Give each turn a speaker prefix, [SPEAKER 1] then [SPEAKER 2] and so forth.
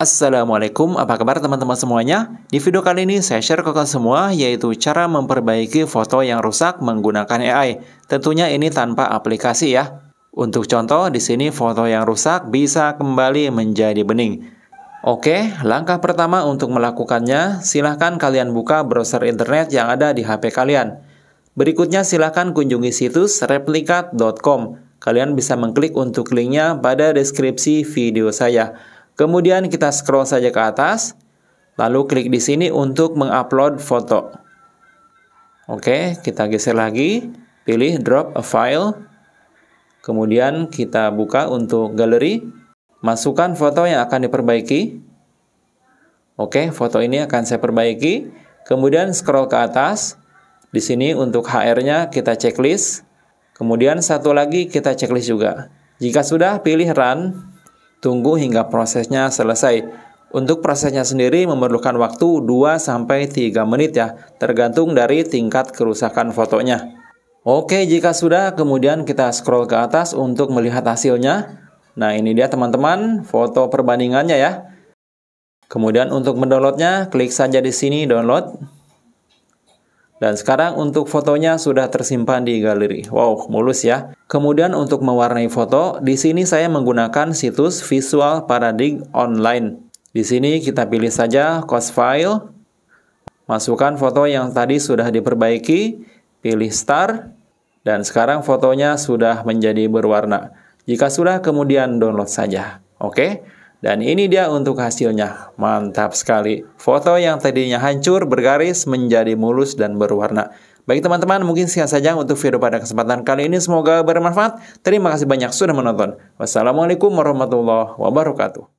[SPEAKER 1] Assalamualaikum, apa kabar teman-teman semuanya? Di video kali ini saya share ke kalian semua yaitu cara memperbaiki foto yang rusak menggunakan AI. Tentunya ini tanpa aplikasi ya. Untuk contoh, di sini foto yang rusak bisa kembali menjadi bening. Oke, langkah pertama untuk melakukannya, silahkan kalian buka browser internet yang ada di HP kalian. Berikutnya silahkan kunjungi situs replikat.com. Kalian bisa mengklik untuk linknya pada deskripsi video saya. Kemudian kita scroll saja ke atas, lalu klik di sini untuk mengupload foto. Oke, kita geser lagi, pilih drop a file, kemudian kita buka untuk galeri, masukkan foto yang akan diperbaiki. Oke, foto ini akan saya perbaiki, kemudian scroll ke atas, di sini untuk HR-nya kita checklist, kemudian satu lagi kita checklist juga. Jika sudah, pilih run. Tunggu hingga prosesnya selesai. Untuk prosesnya sendiri memerlukan waktu 2-3 menit ya, tergantung dari tingkat kerusakan fotonya. Oke, jika sudah, kemudian kita scroll ke atas untuk melihat hasilnya. Nah, ini dia teman-teman, foto perbandingannya ya. Kemudian untuk mendownloadnya, klik saja di sini download. Dan sekarang untuk fotonya sudah tersimpan di galeri. Wow, mulus ya. Kemudian untuk mewarnai foto, di sini saya menggunakan situs Visual Paradigm Online. Di sini kita pilih saja cost file, masukkan foto yang tadi sudah diperbaiki, pilih start, dan sekarang fotonya sudah menjadi berwarna. Jika sudah, kemudian download saja. Oke. Okay? Dan ini dia untuk hasilnya. Mantap sekali. Foto yang tadinya hancur, bergaris, menjadi mulus dan berwarna. Baik teman-teman, mungkin sekian saja untuk video pada kesempatan kali ini. Semoga bermanfaat. Terima kasih banyak sudah menonton. Wassalamualaikum warahmatullahi wabarakatuh.